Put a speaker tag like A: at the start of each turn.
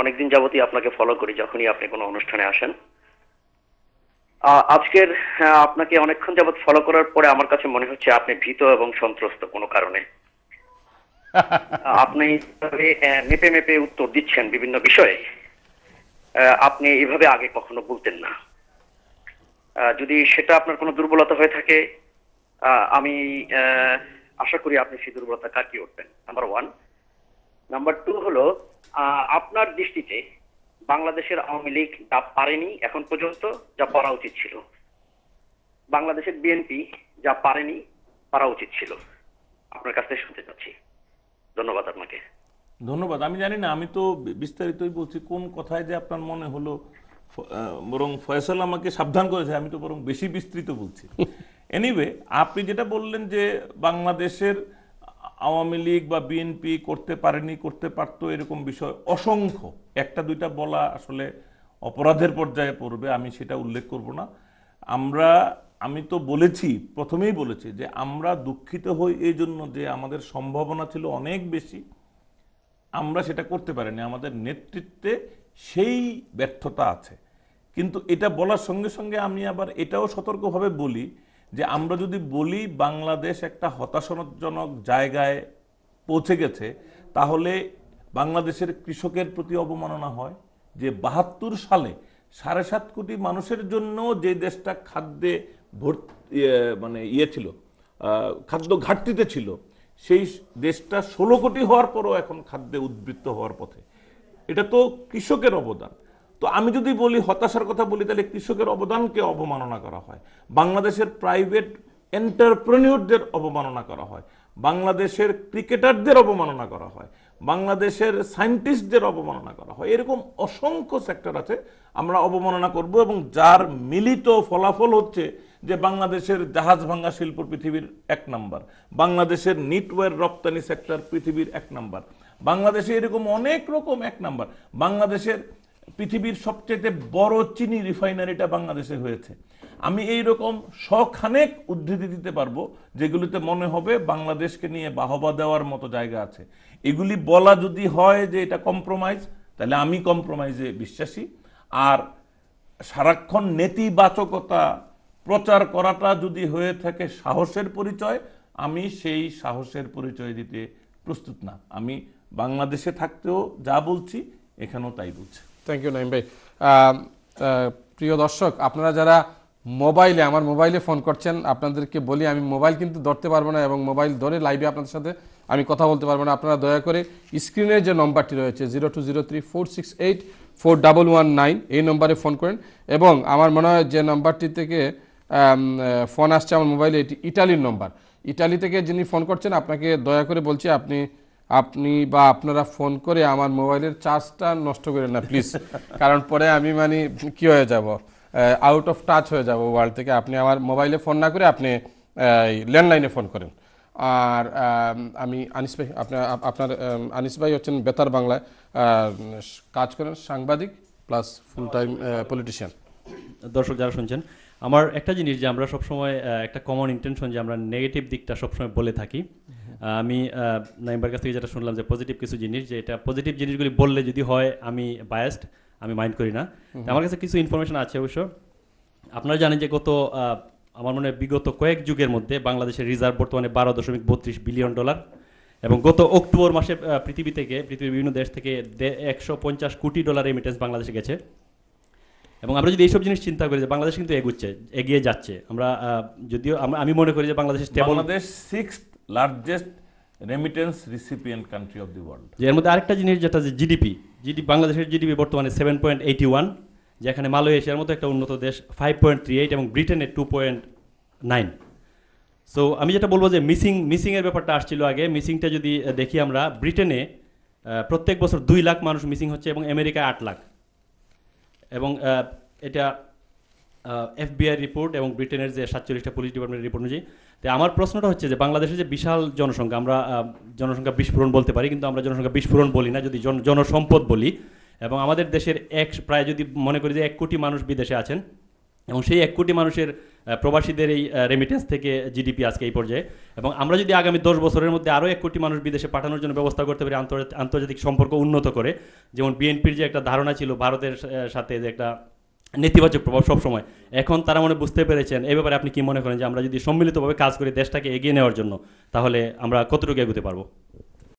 A: অনেকদিন যাবতই আপনাকে ফলো করি যখনই আপনি কোনো অনুষ্ঠানে আসেন আজকের আপনাকে অনেকক্ষণ যাবত ফলো করার পরে আমার কাছে মনে হচ্ছে আপনি ভীত এবং সন্ত্রস্ত কোনো কারণে আপনি মেপে মেপে উত্তর দিচ্ছেন বিভিন্ন বিষয়ে আপনি এভাবে আগে কখনো বলতেন না যদি সেটা আপনার কোনো দুর্বলতা হয়ে থাকে আমি আশা করি আপনি সেই দুর্বলতা কাটিয়ে উঠবেন নাম্বার ওয়ান নাম্বার টু হলো আপনার দৃষ্টিতে বাংলাদেশের আওয়ামী লীগ তা পারেনি এখন পর্যন্ত যা পড়া উচিত ছিল বাংলাদেশের বিএনপি যা পারেনি পারা উচিত ছিল আপনার কাছ থেকে শুনতে চাচ্ছি ধন্যবাদ আপনাকে
B: ধন্যবাদ আমি জানি না আমি তো বিস্তারিতই বলছি কোন কথায় যে আপনার মনে হলো বরং ফয়সল আমাকে সাবধান করেছে আমি তো বরং বেশি বিস্তৃত বলছি এনিওয়ে আপনি যেটা বললেন যে বাংলাদেশের আওয়ামী লীগ বা বিএনপি করতে পারেনি করতে পারত এরকম বিষয় অসংখ্য একটা দুইটা বলা আসলে অপরাধের পর্যায়ে পড়বে আমি সেটা উল্লেখ করব না আমরা আমি তো বলেছি প্রথমেই বলেছি যে আমরা দুঃখিত হই এই জন্য যে আমাদের সম্ভাবনা ছিল অনেক বেশি আমরা সেটা করতে পারিনি আমাদের নেতৃত্বে সেই ব্যর্থতা আছে কিন্তু এটা বলার সঙ্গে সঙ্গে আমি আবার এটাও সতর্কভাবে বলি যে আমরা যদি বলি বাংলাদেশ একটা হতাশনজনক জায়গায় পৌঁছে গেছে তাহলে বাংলাদেশের কৃষকের প্রতি অবমাননা হয় যে বাহাত্তর সালে সাড়ে সাত কোটি মানুষের জন্য যে দেশটা খাদ্যে ভর্তি মানে ইয়ে ছিল খাদ্য ঘাটতিতে ছিল সেই দেশটা ষোলো কোটি হওয়ার পরও এখন খাদ্যে উদ্বৃত্ত হওয়ার পথে এটা তো কৃষকের অবদান তো আমি যদি বলি হতাশার কথা বলি তাহলে কৃষকের অবদানকে অবমাননা করা হয় বাংলাদেশের প্রাইভেট এন্টারপ্রেনিউরদের অবমাননা করা হয় বাংলাদেশের ক্রিকেটারদের অবমাননা করা হয় বাংলাদেশের সায়েন্টিস্টদের অবমাননা করা হয় এরকম অসংখ্য সেক্টর আছে আমরা অবমাননা করব এবং যার মিলিত ফলাফল হচ্ছে যে বাংলাদেশের জাহাজ ভাঙ্গা শিল্প পৃথিবীর এক নাম্বার বাংলাদেশের নিটওয়্যার রপ্তানি সেক্টর পৃথিবীর এক নাম্বার বাংলাদেশে এরকম অনেক রকম এক নাম্বার বাংলাদেশের পৃথিবীর সবচেয়ে বড় চিনি রিফাইনারিটা বাংলাদেশে হয়েছে আমি এই রকম শখানেক উদ্ধৃতি দিতে পারবো যেগুলিতে মনে হবে বাংলাদেশকে নিয়ে বাহবা দেওয়ার মতো জায়গা আছে এগুলি বলা যদি হয় যে এটা কম্প্রোমাইজ তাহলে আমি কম্প্রোমাইজে বিশ্বাসী আর সারাক্ষণ নেতিবাচকতা প্রচার করাটা যদি হয়ে থাকে সাহসের পরিচয় আমি সেই সাহসের পরিচয় দিতে প্রস্তুত না আমি বাংলাদেশে থাকতেও যা বলছি
C: এখানেও তাই বলছি থ্যাংক ইউ নাইম ভাই প্রিয় দর্শক আপনারা যারা মোবাইলে আমার মোবাইলে ফোন করছেন আপনাদেরকে বলি আমি মোবাইল কিন্তু ধরতে পারবো না এবং মোবাইল ধরে লাইভে আপনাদের সাথে আমি কথা বলতে পারবো না আপনারা দয়া করে স্ক্রিনের যে নম্বরটি রয়েছে zero two zero three four six eight four double one nine এই নম্বরে ফোন করেন এবং আমার মনে হয় যে নম্বরটি থেকে ফোন আসছে আমার মোবাইলে এটি ইটালির নম্বর ইটালি থেকে যিনি ফোন করছেন আপনাকে দয়া করে বলছি আপনি আপনি বা আপনারা ফোন করে আমার মোবাইলের চার্জটা নষ্ট করেন না প্লিজ কারণ পরে আমি মানে কি হয়ে যাব আউট অফ টাচ হয়ে যাব ওয়ার্ল্ড থেকে আপনি আমার মোবাইলে ফোন না করে আপনি ল্যান্ডলাইনে ফোন করেন আর আমি আনিস ভাই আপনার আপনার আনিস ভাই হচ্ছেন বেতার বাংলায় কাজ করেন সাংবাদিক প্লাস ফুল টাইম পলিটিশিয়ান দর্শক যারা শুনছেন
D: আমার একটা জিনিস যে আমরা সবসময় একটা কমন ইন্টেনশন যে আমরা নেগেটিভ দিকটা সবসময় বলে থাকি আমি নাইম্বার কাছ থেকে যেটা শুনলাম যে পজিটিভ কিছু জিনিস যে এটা পজিটিভ জিনিসগুলি বললে যদি হয় আমি বায়াস্ট আমি মাইন্ড করি না আমার কাছে কিছু ইনফরমেশন আছে অবশ্য আপনারা জানেন যে গত আমার মনে হয় বিগত কয়েক যুগের মধ্যে বাংলাদেশের রিজার্ভ বর্তমানে বারো দশমিক বত্রিশ বিলিয়ন ডলার এবং গত অক্টোবর মাসে পৃথিবী থেকে পৃথিবীর বিভিন্ন দেশ থেকে একশো পঞ্চাশ কোটি ডলার এমিটেন্স বাংলাদেশে গেছে এবং আমরা যদি এইসব জিনিস চিন্তা করি যে বাংলাদেশ কিন্তু এগুচ্ছে এগিয়ে যাচ্ছে আমরা যদিও আমি মনে করি যে Bangladesh Bangladesh
B: six largest remittance recipient country of the world
D: এর মধ্যে আরেকটা জিনিস যেটা যে জিডিপি জিডি বাংলাদেশের জিডিপি বর্তমানে সেভেন পয়েন্ট এইটি ওয়ান যেখানে মালয়েশিয়ার মতো একটা উন্নত দেশ ফাইভ পয়েন্ট থ্রি এইট এবং ব্রিটেনের টু পয়েন্ট নাইন সো আমি যেটা বলবো যে মিসিং মিসিংয়ের ব্যাপারটা আসছিল আগে মিসিংটা যদি দেখি আমরা ব্রিটেনে প্রত্যেক বছর দুই লাখ মানুষ মিসিং হচ্ছে এবং আমেরিকায় আট লাখ এবং এটা এফবিআই রিপোর্ট এবং ব্রিটেনের যে সাতচল্লিশটা পুলিশ ডিপার্টমেন্টের রিপোর্ট অনুযায়ী তো আমার প্রশ্নটা হচ্ছে যে বাংলাদেশের যে বিশাল জনসংখ্যা আমরা জনসংখ্যা বিস্ফোরণ বলতে পারি কিন্তু আমরা জনসংখ্যা বিস্ফোরণ বলি না যদি জনসম্পদ বলি এবং আমাদের দেশের এক প্রায় যদি মনে করি যে এক কোটি মানুষ বিদেশে আছেন এবং সেই এক কোটি মানুষের প্রবাসীদের এই রেমিটেন্স থেকে জিডিপি আজকে এই পর্যায়ে এবং আমরা যদি আগামী দশ বছরের মধ্যে আরও এক কোটি মানুষ বিদেশে পাঠানোর জন্য ব্যবস্থা করতে পারি আন্তর্জাতিক সম্পর্ক উন্নত করে যেমন বিএনপির যে একটা ধারণা ছিল ভারতের সাথে যে একটা নেতিবাচক প্রভাব সবসময় এখন তারা মনে বুঝতে পেরেছেন এই ব্যাপারে আপনি কি মনে করেন যে আমরা যদি সম্মিলিতভাবে কাজ করি দেশটাকে এগিয়ে নেওয়ার জন্য তাহলে আমরা কতটুকু এগোতে পারবো